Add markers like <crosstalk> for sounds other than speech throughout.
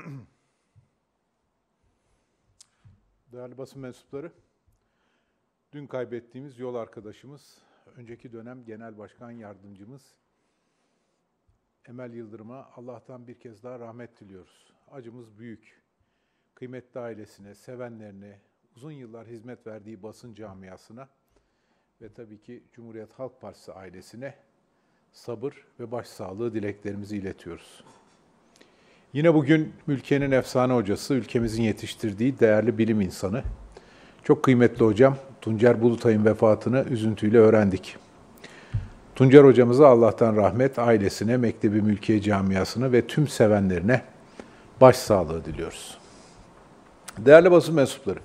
<clears throat> Değerli basın mensupları, dün kaybettiğimiz yol arkadaşımız, önceki dönem Genel Başkan Yardımcımız Emel Yıldırım'a Allah'tan bir kez daha rahmet diliyoruz. Acımız büyük. Kıymetli ailesine, sevenlerine, uzun yıllar hizmet verdiği basın camiasına ve tabii ki Cumhuriyet Halk Partisi ailesine sabır ve başsağlığı dileklerimizi iletiyoruz. Yine bugün ülkenin efsane hocası, ülkemizin yetiştirdiği değerli bilim insanı, çok kıymetli hocam Tuncer Bulutay'ın vefatını üzüntüyle öğrendik. Tuncer hocamıza Allah'tan rahmet, ailesine, Mektebi Mülkiye Camiası'na ve tüm sevenlerine başsağlığı diliyoruz. Değerli basın mensupları,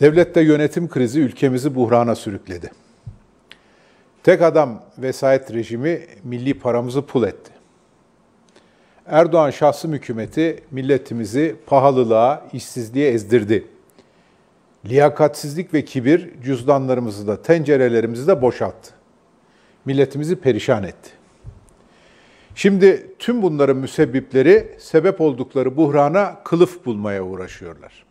devlette yönetim krizi ülkemizi buhrana sürükledi. Tek adam vesayet rejimi milli paramızı pul etti. Erdoğan şahsım hükümeti milletimizi pahalılığa, işsizliğe ezdirdi. Liyakatsizlik ve kibir cüzdanlarımızı da tencerelerimizi de boşalttı. Milletimizi perişan etti. Şimdi tüm bunların müsebbipleri sebep oldukları buhrana kılıf bulmaya uğraşıyorlar.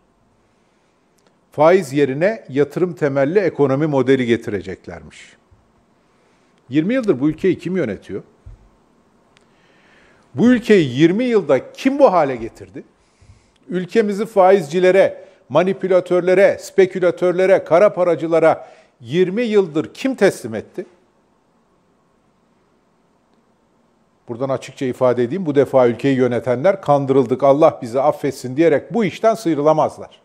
Faiz yerine yatırım temelli ekonomi modeli getireceklermiş. 20 yıldır bu ülkeyi kim yönetiyor? Bu ülkeyi 20 yılda kim bu hale getirdi? Ülkemizi faizcilere, manipülatörlere, spekülatörlere, kara paracılara 20 yıldır kim teslim etti? Buradan açıkça ifade edeyim, bu defa ülkeyi yönetenler kandırıldık, Allah bizi affetsin diyerek bu işten sıyrılamazlar.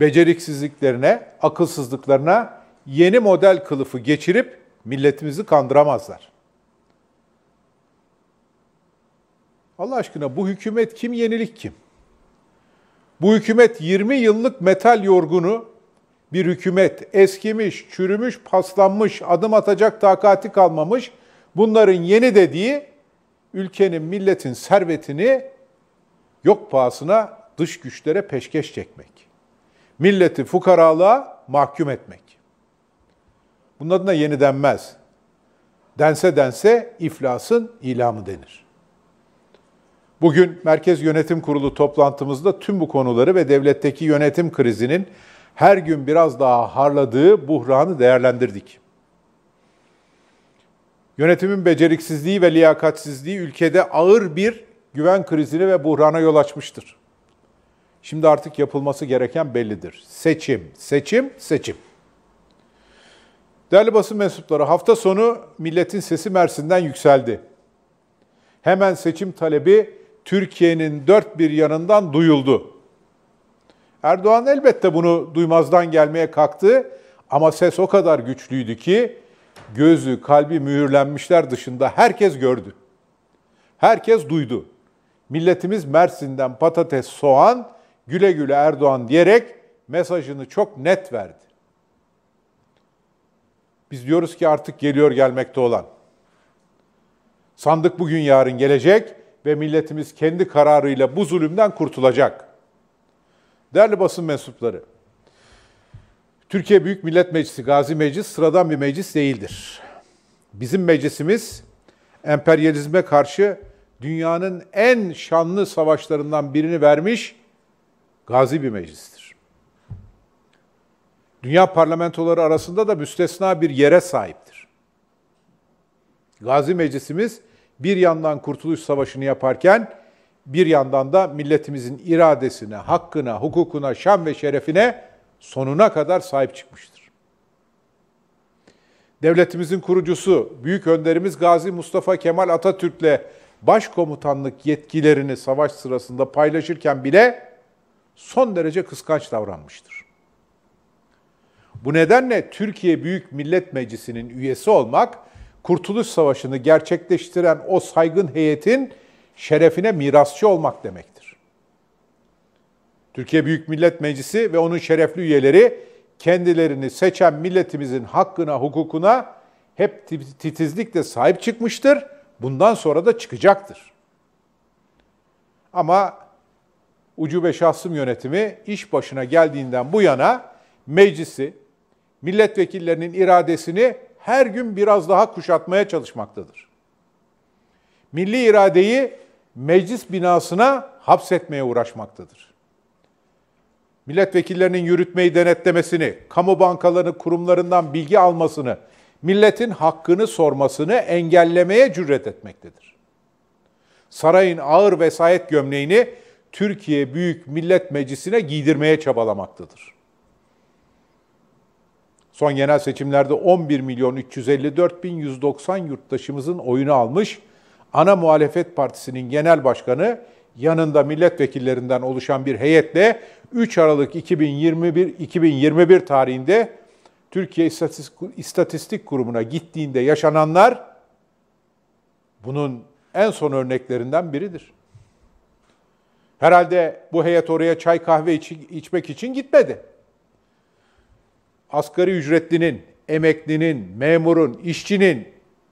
Beceriksizliklerine, akılsızlıklarına yeni model kılıfı geçirip milletimizi kandıramazlar. Allah aşkına bu hükümet kim, yenilik kim? Bu hükümet 20 yıllık metal yorgunu bir hükümet. Eskimiş, çürümüş, paslanmış, adım atacak takati kalmamış. Bunların yeni dediği ülkenin, milletin servetini yok pahasına dış güçlere peşkeş çekmek. Milleti fukaralığa mahkum etmek. Bunun adına yeni denmez. Dense dense iflasın ilamı denir. Bugün Merkez Yönetim Kurulu toplantımızda tüm bu konuları ve devletteki yönetim krizinin her gün biraz daha harladığı buhranı değerlendirdik. Yönetimin beceriksizliği ve liyakatsizliği ülkede ağır bir güven krizini ve buhrana yol açmıştır. Şimdi artık yapılması gereken bellidir. Seçim, seçim, seçim. Değerli basın mensupları, hafta sonu milletin sesi Mersin'den yükseldi. Hemen seçim talebi Türkiye'nin dört bir yanından duyuldu. Erdoğan elbette bunu duymazdan gelmeye kalktı ama ses o kadar güçlüydü ki gözü, kalbi mühürlenmişler dışında herkes gördü. Herkes duydu. Milletimiz Mersin'den patates, soğan, güle güle Erdoğan diyerek mesajını çok net verdi. Biz diyoruz ki artık geliyor gelmekte olan. Sandık bugün yarın gelecek ve milletimiz kendi kararıyla bu zulümden kurtulacak. Değerli basın mensupları, Türkiye Büyük Millet Meclisi, Gazi Meclis sıradan bir meclis değildir. Bizim meclisimiz emperyalizme karşı dünyanın en şanlı savaşlarından birini vermiş gazi bir meclistir. Dünya parlamentoları arasında da müstesna bir yere sahiptir. Gazi Meclisimiz bir yandan Kurtuluş Savaşı'nı yaparken bir yandan da milletimizin iradesine, hakkına, hukukuna, şan ve şerefine sonuna kadar sahip çıkmıştır. Devletimizin kurucusu, büyük önderimiz Gazi Mustafa Kemal Atatürk'le başkomutanlık yetkilerini savaş sırasında paylaşırken bile son derece kıskanç davranmıştır. Bu nedenle Türkiye Büyük Millet Meclisi'nin üyesi olmak Kurtuluş Savaşı'nı gerçekleştiren o saygın heyetin şerefine mirasçı olmak demektir. Türkiye Büyük Millet Meclisi ve onun şerefli üyeleri kendilerini seçen milletimizin hakkına, hukukuna hep titizlikle sahip çıkmıştır. Bundan sonra da çıkacaktır. Ama ucube şahsım yönetimi iş başına geldiğinden bu yana meclisi, milletvekillerinin iradesini her gün biraz daha kuşatmaya çalışmaktadır. Milli iradeyi meclis binasına hapsetmeye uğraşmaktadır. Milletvekillerinin yürütmeyi denetlemesini, kamu bankalarını kurumlarından bilgi almasını, milletin hakkını sormasını engellemeye cüret etmektedir. Sarayın ağır vesayet gömleğini Türkiye Büyük Millet Meclisi'ne giydirmeye çabalamaktadır. Son genel seçimlerde 11 milyon 354 bin 190 yurttaşımızın oyunu almış. Ana muhalefet partisinin genel başkanı yanında milletvekillerinden oluşan bir heyetle 3 Aralık 2021 2021 tarihinde Türkiye İstatistik Kurumu'na gittiğinde yaşananlar bunun en son örneklerinden biridir. Herhalde bu heyet oraya çay kahve içmek için gitmedi asgari ücretlinin, emeklinin, memurun, işçinin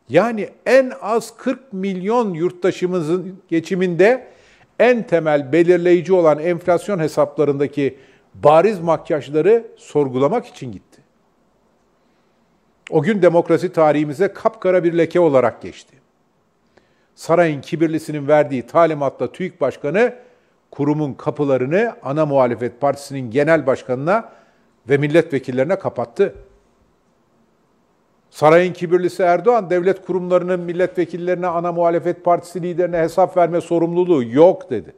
yani en az 40 milyon yurttaşımızın geçiminde en temel belirleyici olan enflasyon hesaplarındaki bariz makyajları sorgulamak için gitti. O gün demokrasi tarihimize kapkara bir leke olarak geçti. Sarayın kibirlisinin verdiği talimatla TÜİK Başkanı kurumun kapılarını ana muhalefet partisinin genel başkanına ve milletvekillerine kapattı. Sarayın kibirlisi Erdoğan devlet kurumlarının milletvekillerine, ana muhalefet partisi liderine hesap verme sorumluluğu yok dedi.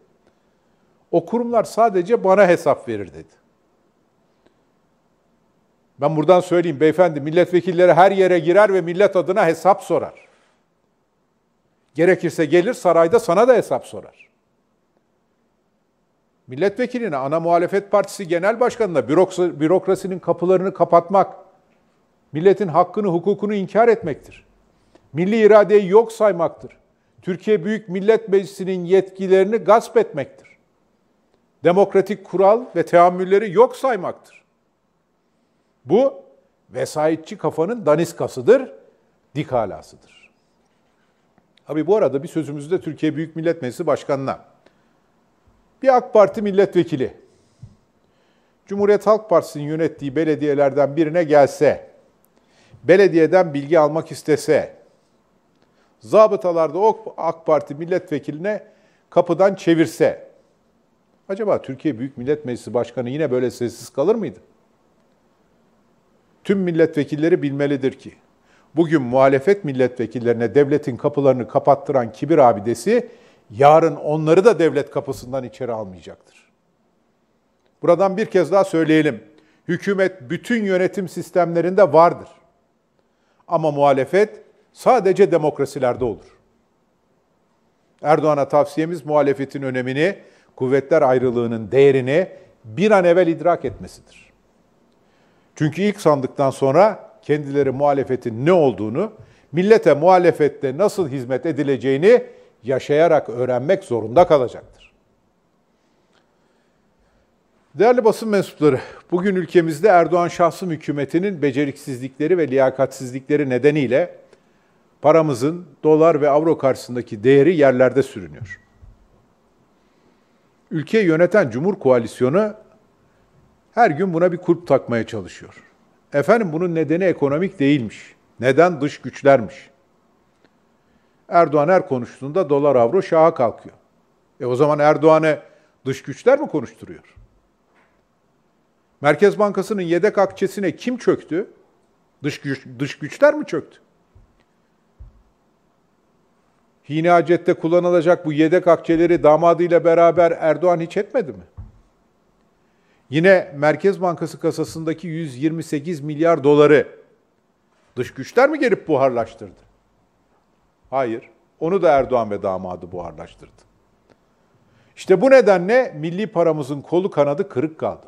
O kurumlar sadece bana hesap verir dedi. Ben buradan söyleyeyim beyefendi milletvekilleri her yere girer ve millet adına hesap sorar. Gerekirse gelir sarayda sana da hesap sorar milletvekiline, ana muhalefet partisi genel başkanına bürokrasinin kapılarını kapatmak, milletin hakkını, hukukunu inkar etmektir. Milli iradeyi yok saymaktır. Türkiye Büyük Millet Meclisi'nin yetkilerini gasp etmektir. Demokratik kural ve teamülleri yok saymaktır. Bu vesayetçi kafanın daniskasıdır, dikalasıdır. Abi bu arada bir sözümüzü de Türkiye Büyük Millet Meclisi Başkanı'na bir AK Parti milletvekili Cumhuriyet Halk Partisi'nin yönettiği belediyelerden birine gelse, belediyeden bilgi almak istese, zabıtalarda o AK Parti milletvekiline kapıdan çevirse, acaba Türkiye Büyük Millet Meclisi Başkanı yine böyle sessiz kalır mıydı? Tüm milletvekilleri bilmelidir ki, bugün muhalefet milletvekillerine devletin kapılarını kapattıran kibir abidesi yarın onları da devlet kapısından içeri almayacaktır. Buradan bir kez daha söyleyelim. Hükümet bütün yönetim sistemlerinde vardır. Ama muhalefet sadece demokrasilerde olur. Erdoğan'a tavsiyemiz muhalefetin önemini, kuvvetler ayrılığının değerini bir an evvel idrak etmesidir. Çünkü ilk sandıktan sonra kendileri muhalefetin ne olduğunu, millete muhalefette nasıl hizmet edileceğini yaşayarak öğrenmek zorunda kalacaktır. Değerli basın mensupları, bugün ülkemizde Erdoğan şahsım hükümetinin beceriksizlikleri ve liyakatsizlikleri nedeniyle paramızın dolar ve avro karşısındaki değeri yerlerde sürünüyor. Ülkeyi yöneten Cumhur Koalisyonu her gün buna bir kulp takmaya çalışıyor. Efendim bunun nedeni ekonomik değilmiş. Neden dış güçlermiş. Erdoğan her konuştuğunda dolar avro şaha kalkıyor. E o zaman Erdoğan'e dış güçler mi konuşturuyor? Merkez Bankası'nın yedek akçesine kim çöktü? Dış, güç, dış güçler mi çöktü? Hine hacette kullanılacak bu yedek akçeleri damadıyla beraber Erdoğan hiç etmedi mi? Yine Merkez Bankası kasasındaki 128 milyar doları dış güçler mi gelip buharlaştırdı? Hayır. Onu da Erdoğan ve damadı buharlaştırdı. İşte bu nedenle milli paramızın kolu kanadı kırık kaldı.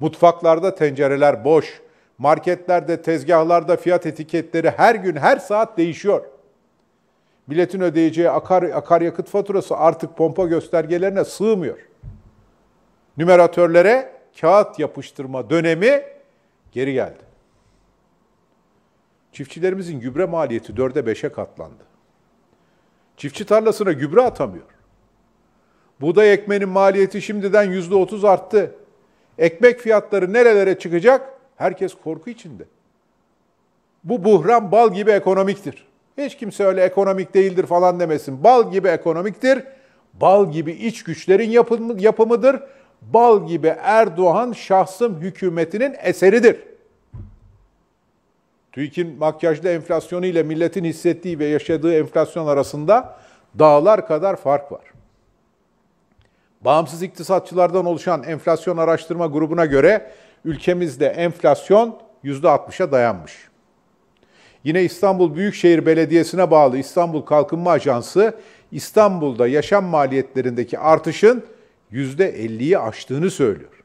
Mutfaklarda tencereler boş, marketlerde, tezgahlarda fiyat etiketleri her gün, her saat değişiyor. Milletin ödeyeceği akar, akaryakıt faturası artık pompa göstergelerine sığmıyor. Nümeratörlere kağıt yapıştırma dönemi geri geldi. Çiftçilerimizin gübre maliyeti dörde beşe katlandı. Çiftçi tarlasına gübre atamıyor. Buğday ekmenin maliyeti şimdiden yüzde otuz arttı. Ekmek fiyatları nerelere çıkacak? Herkes korku içinde. Bu buhran bal gibi ekonomiktir. Hiç kimse öyle ekonomik değildir falan demesin. Bal gibi ekonomiktir. Bal gibi iç güçlerin yapımı, yapımıdır. Bal gibi Erdoğan şahsım hükümetinin eseridir.'' TÜİK'in makyajlı enflasyonu ile milletin hissettiği ve yaşadığı enflasyon arasında dağlar kadar fark var. Bağımsız iktisatçılardan oluşan enflasyon araştırma grubuna göre ülkemizde enflasyon %60'a dayanmış. Yine İstanbul Büyükşehir Belediyesi'ne bağlı İstanbul Kalkınma Ajansı, İstanbul'da yaşam maliyetlerindeki artışın %50'yi aştığını söylüyor.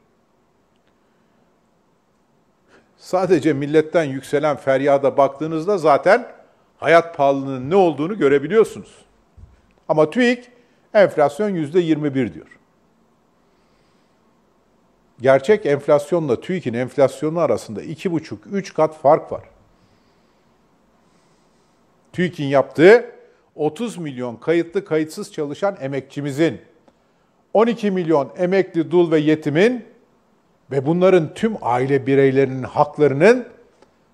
Sadece milletten yükselen feryada baktığınızda zaten hayat pahalılığının ne olduğunu görebiliyorsunuz. Ama TÜİK enflasyon yüzde 21 diyor. Gerçek enflasyonla TÜİK'in enflasyonu arasında 2,5-3 kat fark var. TÜİK'in yaptığı 30 milyon kayıtlı kayıtsız çalışan emekçimizin, 12 milyon emekli dul ve yetimin ve bunların tüm aile bireylerinin haklarının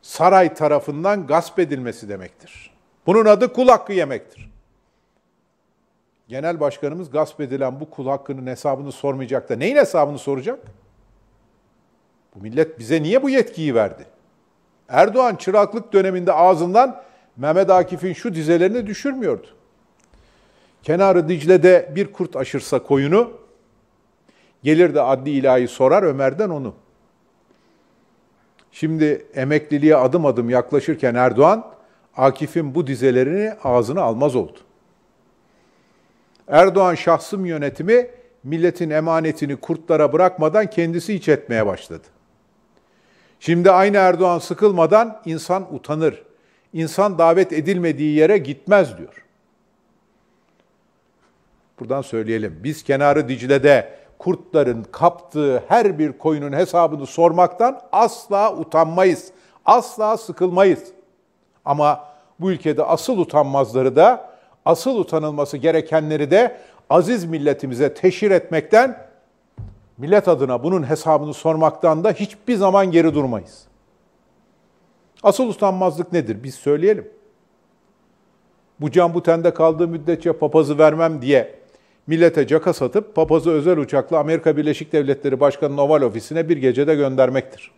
saray tarafından gasp edilmesi demektir. Bunun adı kul hakkı yemektir. Genel başkanımız gasp edilen bu kul hakkının hesabını sormayacak da neyin hesabını soracak? Bu millet bize niye bu yetkiyi verdi? Erdoğan çıraklık döneminde ağzından Mehmet Akif'in şu dizelerini düşürmüyordu. Kenarı Dicle'de bir kurt aşırsa koyunu, Gelir de adli ilahi sorar Ömer'den onu. Şimdi emekliliğe adım adım yaklaşırken Erdoğan, Akif'in bu dizelerini ağzına almaz oldu. Erdoğan şahsım yönetimi milletin emanetini kurtlara bırakmadan kendisi iç etmeye başladı. Şimdi aynı Erdoğan sıkılmadan insan utanır. İnsan davet edilmediği yere gitmez diyor. Buradan söyleyelim. Biz kenarı Dicle'de kurtların kaptığı her bir koyunun hesabını sormaktan asla utanmayız. Asla sıkılmayız. Ama bu ülkede asıl utanmazları da, asıl utanılması gerekenleri de aziz milletimize teşhir etmekten, millet adına bunun hesabını sormaktan da hiçbir zaman geri durmayız. Asıl utanmazlık nedir? Biz söyleyelim. Bu can bu tende kaldığı müddetçe papazı vermem diye millete caka satıp papazı özel uçakla Amerika Birleşik Devletleri Başkanı'nın oval ofisine bir gecede göndermektir.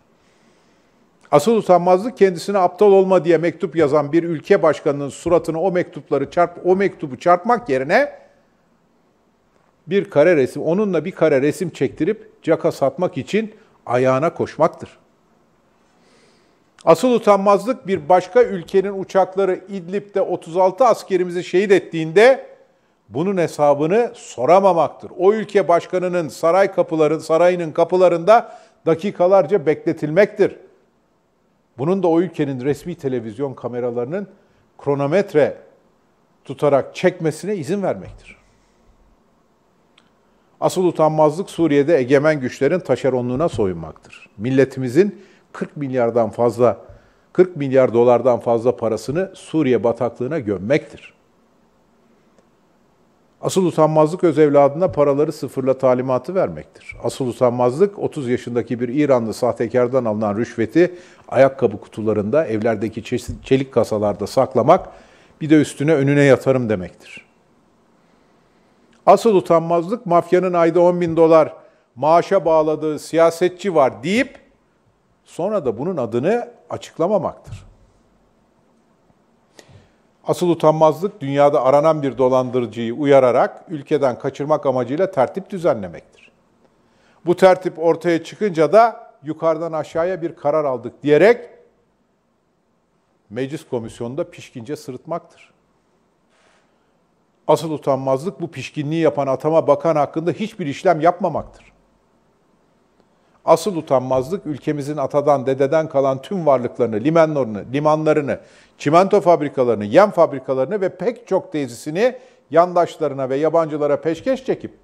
Asıl utanmazlık kendisine aptal olma diye mektup yazan bir ülke başkanının suratını o mektupları çarp o mektubu çarpmak yerine bir kare resim onunla bir kare resim çektirip caka satmak için ayağına koşmaktır. Asıl utanmazlık bir başka ülkenin uçakları İdlib'de 36 askerimizi şehit ettiğinde bunun hesabını soramamaktır. O ülke başkanının saray kapıları, sarayının kapılarında dakikalarca bekletilmektir. Bunun da o ülkenin resmi televizyon kameralarının kronometre tutarak çekmesine izin vermektir. Asıl utanmazlık Suriye'de egemen güçlerin taşeronluğuna soyunmaktır. Milletimizin 40 milyardan fazla 40 milyar dolardan fazla parasını Suriye bataklığına gömmektir. Asıl utanmazlık öz evladına paraları sıfırla talimatı vermektir. Asıl utanmazlık 30 yaşındaki bir İranlı sahtekardan alınan rüşveti ayakkabı kutularında, evlerdeki çelik kasalarda saklamak, bir de üstüne önüne yatarım demektir. Asıl utanmazlık mafyanın ayda 10 bin dolar maaşa bağladığı siyasetçi var deyip sonra da bunun adını açıklamamaktır. Asıl utanmazlık dünyada aranan bir dolandırıcıyı uyararak ülkeden kaçırmak amacıyla tertip düzenlemektir. Bu tertip ortaya çıkınca da yukarıdan aşağıya bir karar aldık diyerek meclis komisyonunda pişkince sırıtmaktır. Asıl utanmazlık bu pişkinliği yapan atama bakan hakkında hiçbir işlem yapmamaktır. Asıl utanmazlık ülkemizin atadan, dededen kalan tüm varlıklarını, limanlarını, limanlarını, çimento fabrikalarını, yem fabrikalarını ve pek çok tesisini yandaşlarına ve yabancılara peşkeş çekip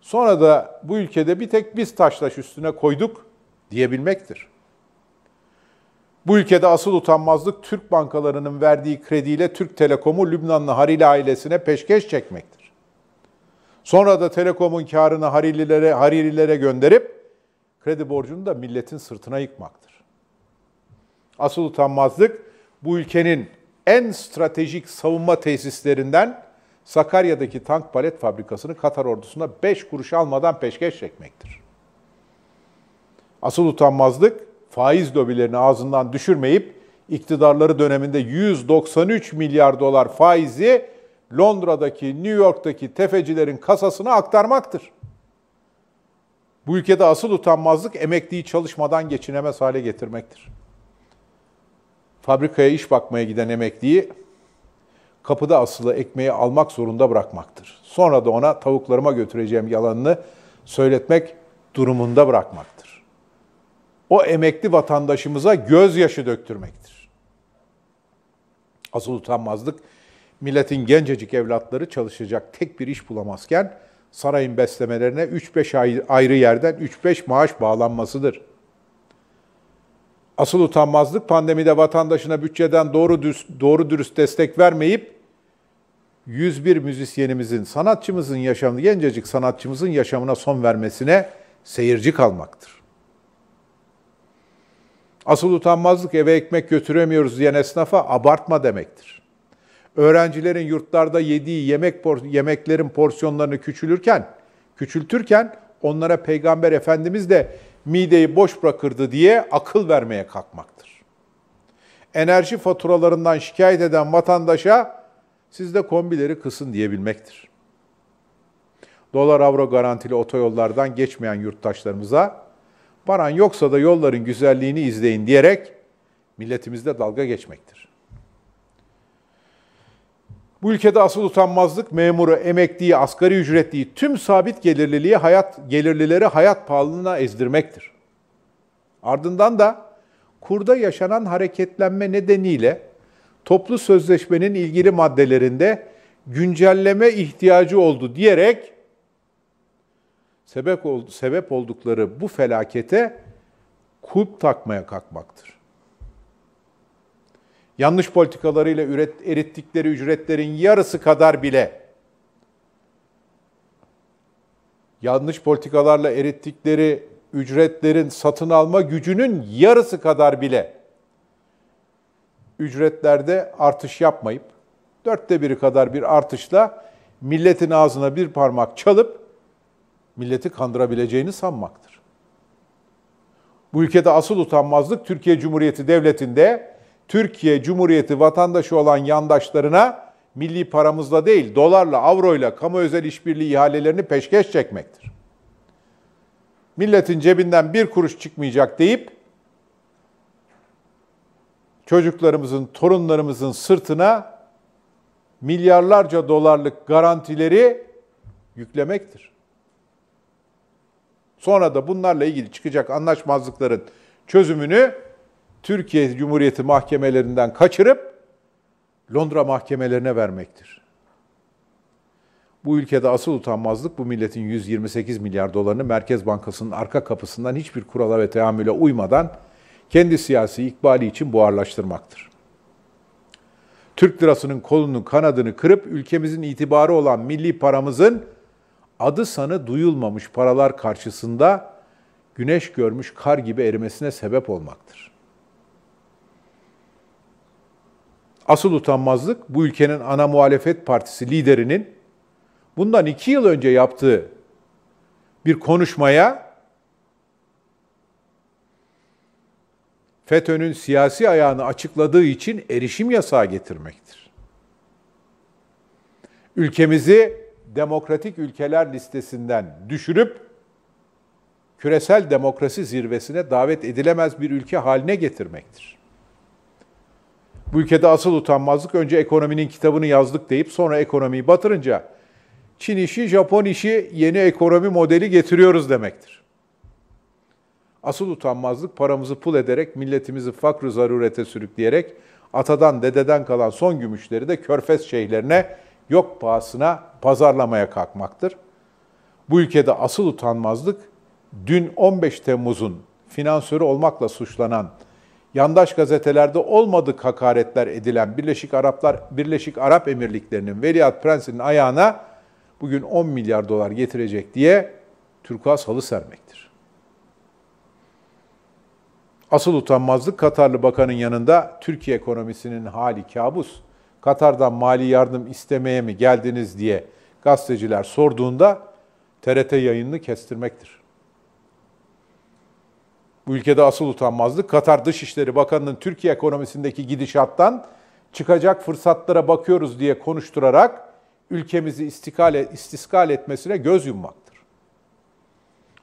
sonra da bu ülkede bir tek biz taşlaş üstüne koyduk diyebilmektir. Bu ülkede asıl utanmazlık Türk bankalarının verdiği krediyle Türk Telekom'u Lübnanlı Harili ailesine peşkeş çekmektir. Sonra da Telekom'un karını Harililere, Harililere gönderip kredi borcunu da milletin sırtına yıkmaktır. Asıl utanmazlık bu ülkenin en stratejik savunma tesislerinden Sakarya'daki tank palet fabrikasını Katar ordusuna 5 kuruş almadan peşkeş çekmektir. Asıl utanmazlık faiz lobilerini ağzından düşürmeyip iktidarları döneminde 193 milyar dolar faizi Londra'daki, New York'taki tefecilerin kasasına aktarmaktır. Bu ülkede asıl utanmazlık emekliyi çalışmadan geçinemez hale getirmektir. Fabrikaya iş bakmaya giden emekliyi kapıda asılı ekmeği almak zorunda bırakmaktır. Sonra da ona tavuklarıma götüreceğim yalanını söyletmek durumunda bırakmaktır. O emekli vatandaşımıza gözyaşı döktürmektir. Asıl utanmazlık milletin gencecik evlatları çalışacak tek bir iş bulamazken sarayın beslemelerine 3-5 ayrı yerden 3-5 maaş bağlanmasıdır. Asıl utanmazlık pandemide vatandaşına bütçeden doğru dürüst, doğru dürüst destek vermeyip 101 müzisyenimizin, sanatçımızın yaşamını, gencecik sanatçımızın yaşamına son vermesine seyirci kalmaktır. Asıl utanmazlık eve ekmek götüremiyoruz diyen esnafa abartma demektir öğrencilerin yurtlarda yediği yemek yemeklerin porsiyonlarını küçülürken, küçültürken onlara Peygamber Efendimiz de mideyi boş bırakırdı diye akıl vermeye kalkmaktır. Enerji faturalarından şikayet eden vatandaşa siz de kombileri kısın diyebilmektir. Dolar avro garantili otoyollardan geçmeyen yurttaşlarımıza paran yoksa da yolların güzelliğini izleyin diyerek milletimizde dalga geçmektir. Bu ülkede asıl utanmazlık memuru, emekliyi, asgari ücretliyi, tüm sabit gelirliliği hayat, gelirlileri hayat pahalılığına ezdirmektir. Ardından da kurda yaşanan hareketlenme nedeniyle toplu sözleşmenin ilgili maddelerinde güncelleme ihtiyacı oldu diyerek sebep, oldu, sebep oldukları bu felakete kulp takmaya kalkmaktır yanlış politikalarıyla üret, erittikleri ücretlerin yarısı kadar bile yanlış politikalarla erittikleri ücretlerin satın alma gücünün yarısı kadar bile ücretlerde artış yapmayıp dörtte biri kadar bir artışla milletin ağzına bir parmak çalıp milleti kandırabileceğini sanmaktır. Bu ülkede asıl utanmazlık Türkiye Cumhuriyeti Devleti'nde Türkiye Cumhuriyeti vatandaşı olan yandaşlarına milli paramızla değil dolarla, avroyla kamu özel işbirliği ihalelerini peşkeş çekmektir. Milletin cebinden bir kuruş çıkmayacak deyip çocuklarımızın, torunlarımızın sırtına milyarlarca dolarlık garantileri yüklemektir. Sonra da bunlarla ilgili çıkacak anlaşmazlıkların çözümünü Türkiye Cumhuriyeti mahkemelerinden kaçırıp Londra mahkemelerine vermektir. Bu ülkede asıl utanmazlık bu milletin 128 milyar dolarını Merkez Bankası'nın arka kapısından hiçbir kurala ve teamüle uymadan kendi siyasi ikbali için buharlaştırmaktır. Türk lirasının kolunu kanadını kırıp ülkemizin itibarı olan milli paramızın adı sanı duyulmamış paralar karşısında güneş görmüş kar gibi erimesine sebep olmaktır. Asıl utanmazlık bu ülkenin ana muhalefet partisi liderinin bundan iki yıl önce yaptığı bir konuşmaya FETÖ'nün siyasi ayağını açıkladığı için erişim yasağı getirmektir. Ülkemizi demokratik ülkeler listesinden düşürüp küresel demokrasi zirvesine davet edilemez bir ülke haline getirmektir. Bu ülkede asıl utanmazlık önce ekonominin kitabını yazdık deyip sonra ekonomiyi batırınca Çin işi, Japon işi yeni ekonomi modeli getiriyoruz demektir. Asıl utanmazlık paramızı pul ederek, milletimizi fakr zarurete sürükleyerek, atadan dededen kalan son gümüşleri de körfez şeyhlerine yok pahasına pazarlamaya kalkmaktır. Bu ülkede asıl utanmazlık dün 15 Temmuz'un finansörü olmakla suçlanan yandaş gazetelerde olmadık hakaretler edilen Birleşik Araplar Birleşik Arap Emirlikleri'nin Veliaht Prensi'nin ayağına bugün 10 milyar dolar getirecek diye turkuaz halı sermektir. Asıl utanmazlık Katarlı bakanın yanında Türkiye ekonomisinin hali kabus. Katar'dan mali yardım istemeye mi geldiniz diye gazeteciler sorduğunda TRT yayınını kestirmektir. Bu ülkede asıl utanmazlık Katar Dışişleri Bakanı'nın Türkiye ekonomisindeki gidişattan çıkacak fırsatlara bakıyoruz diye konuşturarak ülkemizi istikale istiskal etmesine göz yummaktır.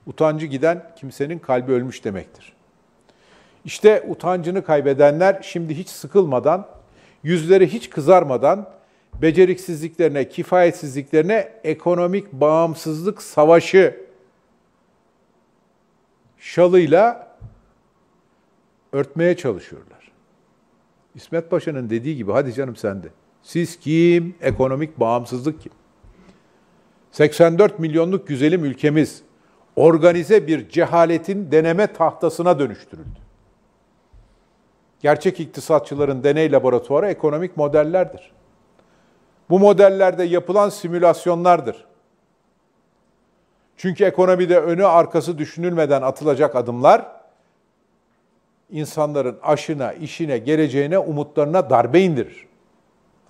Utancı giden kimsenin kalbi ölmüş demektir. İşte utancını kaybedenler şimdi hiç sıkılmadan, yüzleri hiç kızarmadan beceriksizliklerine, kifayetsizliklerine ekonomik bağımsızlık savaşı şalıyla örtmeye çalışıyorlar. İsmet Paşa'nın dediği gibi hadi canım sen de. Siz kim? Ekonomik bağımsızlık kim? 84 milyonluk güzelim ülkemiz organize bir cehaletin deneme tahtasına dönüştürüldü. Gerçek iktisatçıların deney laboratuvarı ekonomik modellerdir. Bu modellerde yapılan simülasyonlardır. Çünkü ekonomide önü arkası düşünülmeden atılacak adımlar insanların aşına, işine, geleceğine, umutlarına darbe indirir.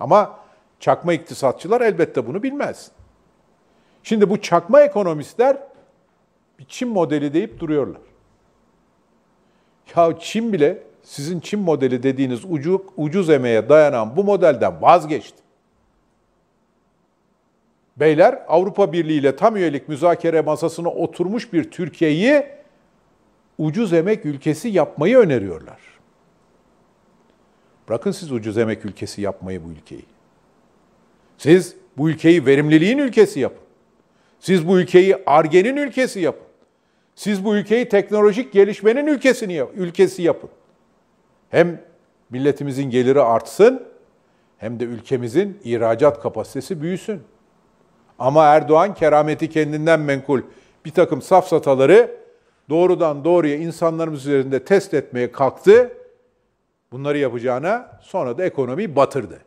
Ama çakma iktisatçılar elbette bunu bilmez. Şimdi bu çakma ekonomistler bir Çin modeli deyip duruyorlar. Ya Çin bile sizin Çin modeli dediğiniz ucu, ucuz emeğe dayanan bu modelden vazgeçti. Beyler Avrupa Birliği ile tam üyelik müzakere masasına oturmuş bir Türkiye'yi ucuz emek ülkesi yapmayı öneriyorlar. Bırakın siz ucuz emek ülkesi yapmayı bu ülkeyi. Siz bu ülkeyi verimliliğin ülkesi yapın. Siz bu ülkeyi argenin ülkesi yapın. Siz bu ülkeyi teknolojik gelişmenin ülkesini yap, ülkesi yapın. Hem milletimizin geliri artsın hem de ülkemizin ihracat kapasitesi büyüsün. Ama Erdoğan kerameti kendinden menkul bir takım safsataları doğrudan doğruya insanlarımız üzerinde test etmeye kalktı. Bunları yapacağına sonra da ekonomiyi batırdı.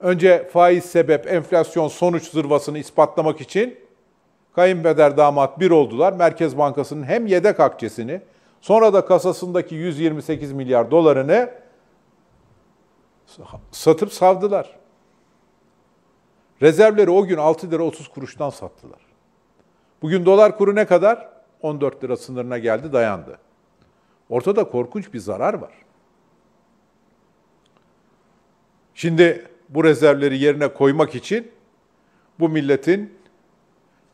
Önce faiz sebep, enflasyon sonuç zırvasını ispatlamak için kayınpeder damat bir oldular. Merkez Bankası'nın hem yedek akçesini sonra da kasasındaki 128 milyar dolarını satıp savdılar. Rezervleri o gün 6 lira 30 kuruştan sattılar. Bugün dolar kuru ne kadar? 14 lira sınırına geldi, dayandı. Ortada korkunç bir zarar var. Şimdi bu rezervleri yerine koymak için bu milletin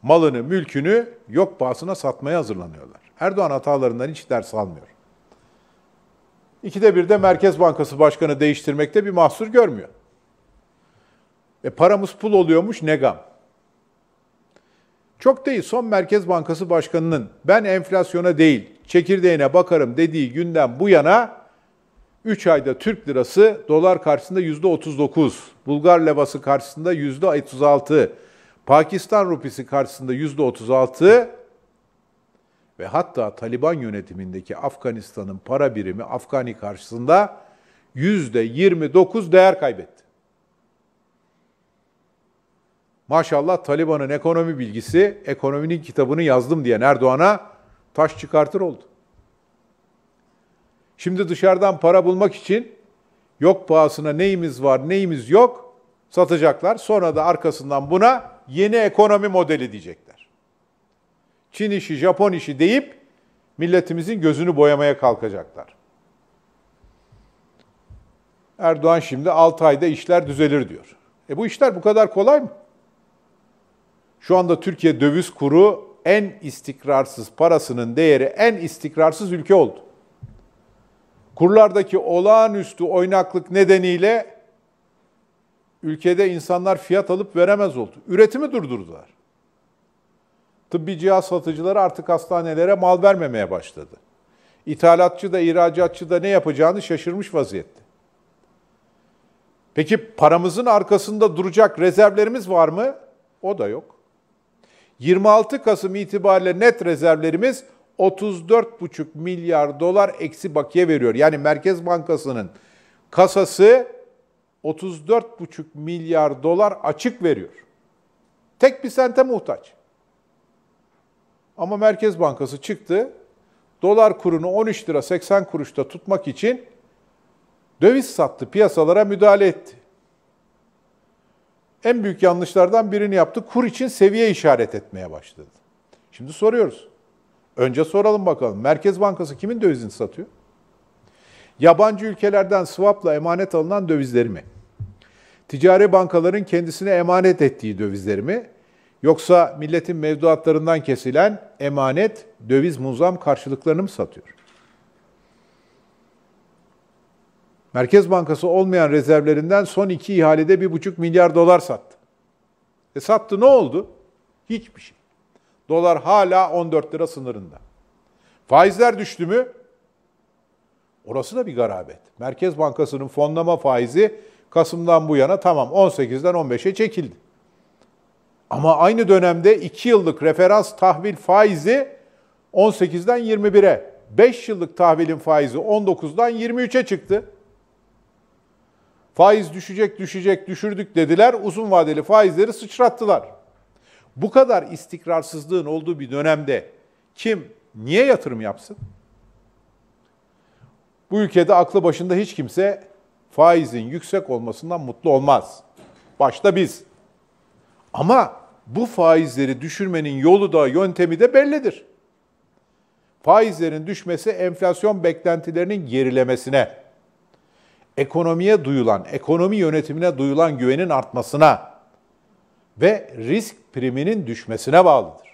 malını, mülkünü yok pahasına satmaya hazırlanıyorlar. Erdoğan hatalarından hiç ders almıyor. İkide bir de Merkez Bankası Başkanı değiştirmekte bir mahsur görmüyor. E paramız pul oluyormuş ne gam. Çok değil son Merkez Bankası Başkanı'nın ben enflasyona değil çekirdeğine bakarım dediği günden bu yana 3 ayda Türk lirası dolar karşısında %39, Bulgar levası karşısında %36, Pakistan rupisi karşısında %36 ve hatta Taliban yönetimindeki Afganistan'ın para birimi Afgani karşısında %29 değer kaybetti. Maşallah Taliban'ın ekonomi bilgisi, ekonominin kitabını yazdım diye Erdoğan'a taş çıkartır oldu. Şimdi dışarıdan para bulmak için yok pahasına neyimiz var, neyimiz yok satacaklar. Sonra da arkasından buna yeni ekonomi modeli diyecekler. Çin işi, Japon işi deyip milletimizin gözünü boyamaya kalkacaklar. Erdoğan şimdi 6 ayda işler düzelir diyor. E bu işler bu kadar kolay mı? Şu anda Türkiye döviz kuru en istikrarsız, parasının değeri en istikrarsız ülke oldu. Kurlardaki olağanüstü oynaklık nedeniyle ülkede insanlar fiyat alıp veremez oldu. Üretimi durdurdular. Tıbbi cihaz satıcıları artık hastanelere mal vermemeye başladı. İthalatçı da ihracatçı da ne yapacağını şaşırmış vaziyette. Peki paramızın arkasında duracak rezervlerimiz var mı? O da yok. 26 Kasım itibariyle net rezervlerimiz 34,5 milyar dolar eksi bakiye veriyor. Yani Merkez Bankası'nın kasası 34,5 milyar dolar açık veriyor. Tek bir sente muhtaç. Ama Merkez Bankası çıktı. Dolar kurunu 13 lira 80 kuruşta tutmak için döviz sattı, piyasalara müdahale etti en büyük yanlışlardan birini yaptı. Kur için seviye işaret etmeye başladı. Şimdi soruyoruz. Önce soralım bakalım. Merkez Bankası kimin dövizini satıyor? Yabancı ülkelerden swapla emanet alınan dövizleri mi? Ticari bankaların kendisine emanet ettiği dövizleri mi? Yoksa milletin mevduatlarından kesilen emanet döviz muzam karşılıklarını mı satıyor? Merkez Bankası olmayan rezervlerinden son iki ihalede 1,5 milyar dolar sattı. E sattı ne oldu? Hiçbir şey. Dolar hala 14 lira sınırında. Faizler düştü mü? Orası da bir garabet. Merkez Bankası'nın fonlama faizi Kasım'dan bu yana tamam 18'den 15'e çekildi. Ama aynı dönemde 2 yıllık referans tahvil faizi 18'den 21'e, 5 yıllık tahvilin faizi 19'dan 23'e çıktı. Faiz düşecek, düşecek, düşürdük dediler. Uzun vadeli faizleri sıçrattılar. Bu kadar istikrarsızlığın olduğu bir dönemde kim niye yatırım yapsın? Bu ülkede aklı başında hiç kimse faizin yüksek olmasından mutlu olmaz. Başta biz. Ama bu faizleri düşürmenin yolu da yöntemi de bellidir. Faizlerin düşmesi enflasyon beklentilerinin gerilemesine, ekonomiye duyulan, ekonomi yönetimine duyulan güvenin artmasına ve risk priminin düşmesine bağlıdır.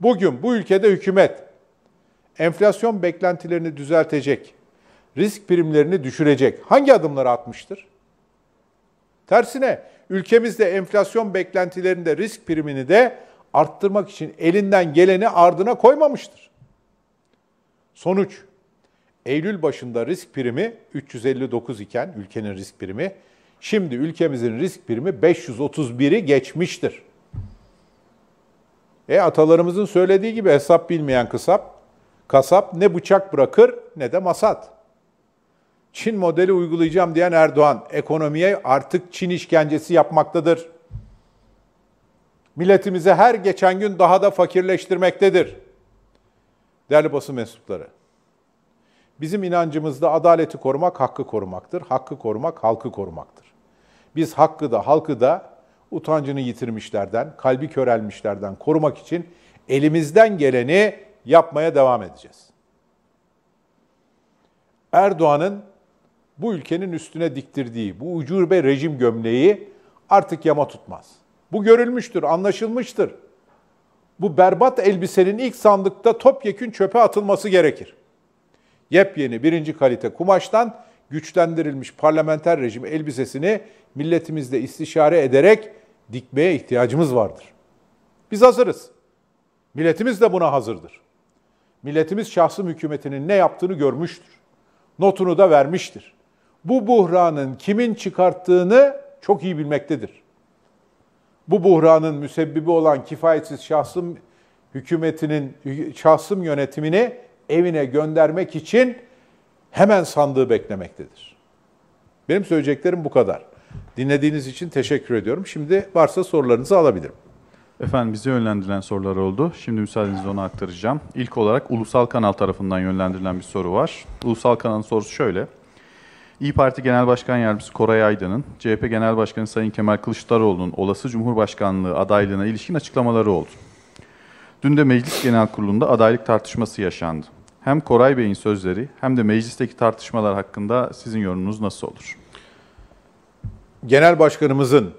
Bugün bu ülkede hükümet enflasyon beklentilerini düzeltecek, risk primlerini düşürecek hangi adımları atmıştır? Tersine ülkemizde enflasyon beklentilerinde risk primini de arttırmak için elinden geleni ardına koymamıştır. Sonuç Eylül başında risk primi 359 iken ülkenin risk primi şimdi ülkemizin risk primi 531'i geçmiştir. E atalarımızın söylediği gibi hesap bilmeyen kasap, kasap ne bıçak bırakır ne de masat. Çin modeli uygulayacağım diyen Erdoğan ekonomiye artık Çin işkencesi yapmaktadır. Milletimizi her geçen gün daha da fakirleştirmektedir. Değerli basın mensupları, Bizim inancımızda adaleti korumak hakkı korumaktır. Hakkı korumak halkı korumaktır. Biz hakkı da halkı da utancını yitirmişlerden, kalbi körelmişlerden korumak için elimizden geleni yapmaya devam edeceğiz. Erdoğan'ın bu ülkenin üstüne diktirdiği bu ucube rejim gömleği artık yama tutmaz. Bu görülmüştür, anlaşılmıştır. Bu berbat elbisenin ilk sandıkta topyekün çöpe atılması gerekir yepyeni birinci kalite kumaştan güçlendirilmiş parlamenter rejim elbisesini milletimizle istişare ederek dikmeye ihtiyacımız vardır. Biz hazırız. Milletimiz de buna hazırdır. Milletimiz şahsım hükümetinin ne yaptığını görmüştür. Notunu da vermiştir. Bu buhranın kimin çıkarttığını çok iyi bilmektedir. Bu buhranın müsebbibi olan kifayetsiz şahsım hükümetinin şahsım yönetimini evine göndermek için hemen sandığı beklemektedir. Benim söyleyeceklerim bu kadar. Dinlediğiniz için teşekkür ediyorum. Şimdi varsa sorularınızı alabilirim. Efendim bize yönlendirilen sorular oldu. Şimdi müsaadenizle onu aktaracağım. İlk olarak Ulusal Kanal tarafından yönlendirilen bir soru var. Ulusal Kanal'ın sorusu şöyle. İyi Parti Genel Başkan Yardımcısı Koray Aydın'ın, CHP Genel Başkanı Sayın Kemal Kılıçdaroğlu'nun olası Cumhurbaşkanlığı adaylığına ilişkin açıklamaları oldu. Dün de Meclis Genel Kurulu'nda adaylık tartışması yaşandı hem Koray Bey'in sözleri hem de meclisteki tartışmalar hakkında sizin yorumunuz nasıl olur? Genel Başkanımızın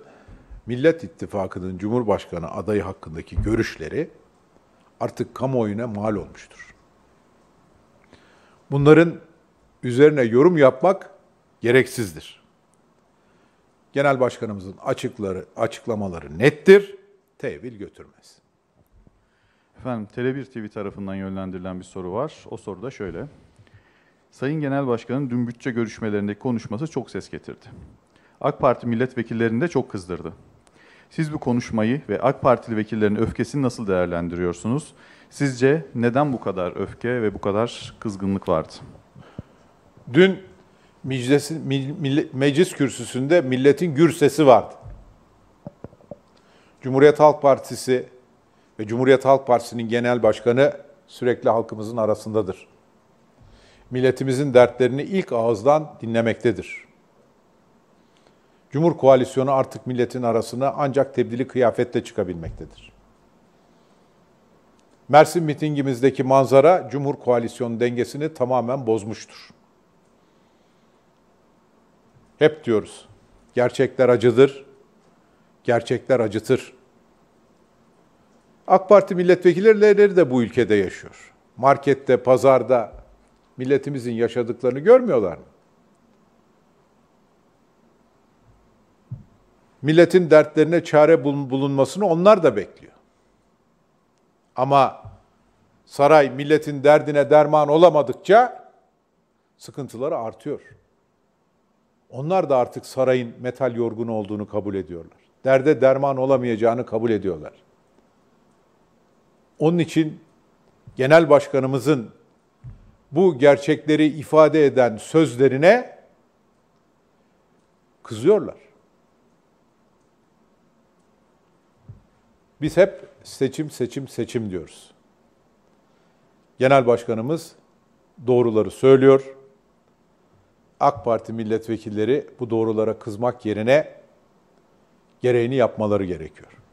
Millet İttifakı'nın Cumhurbaşkanı adayı hakkındaki görüşleri artık kamuoyuna mal olmuştur. Bunların üzerine yorum yapmak gereksizdir. Genel Başkanımızın açıkları, açıklamaları nettir, tevil götürmez. Efendim Tele1 TV tarafından yönlendirilen bir soru var. O soru da şöyle. Sayın Genel Başkan'ın dün bütçe görüşmelerindeki konuşması çok ses getirdi. AK Parti milletvekillerini de çok kızdırdı. Siz bu konuşmayı ve AK Partili vekillerin öfkesini nasıl değerlendiriyorsunuz? Sizce neden bu kadar öfke ve bu kadar kızgınlık vardı? Dün meclis, meclis kürsüsünde milletin gür sesi vardı. Cumhuriyet Halk Partisi ve Cumhuriyet Halk Partisi'nin genel başkanı sürekli halkımızın arasındadır. Milletimizin dertlerini ilk ağızdan dinlemektedir. Cumhur Koalisyonu artık milletin arasına ancak tebdili kıyafetle çıkabilmektedir. Mersin mitingimizdeki manzara Cumhur Koalisyonu dengesini tamamen bozmuştur. Hep diyoruz, gerçekler acıdır, gerçekler acıtır. AK Parti milletvekilleri de bu ülkede yaşıyor. Markette, pazarda milletimizin yaşadıklarını görmüyorlar mı? Milletin dertlerine çare bulunmasını onlar da bekliyor. Ama saray milletin derdine derman olamadıkça sıkıntıları artıyor. Onlar da artık sarayın metal yorgunu olduğunu kabul ediyorlar. Derde derman olamayacağını kabul ediyorlar. Onun için genel başkanımızın bu gerçekleri ifade eden sözlerine kızıyorlar. Biz hep seçim seçim seçim diyoruz. Genel başkanımız doğruları söylüyor. AK Parti milletvekilleri bu doğrulara kızmak yerine gereğini yapmaları gerekiyor.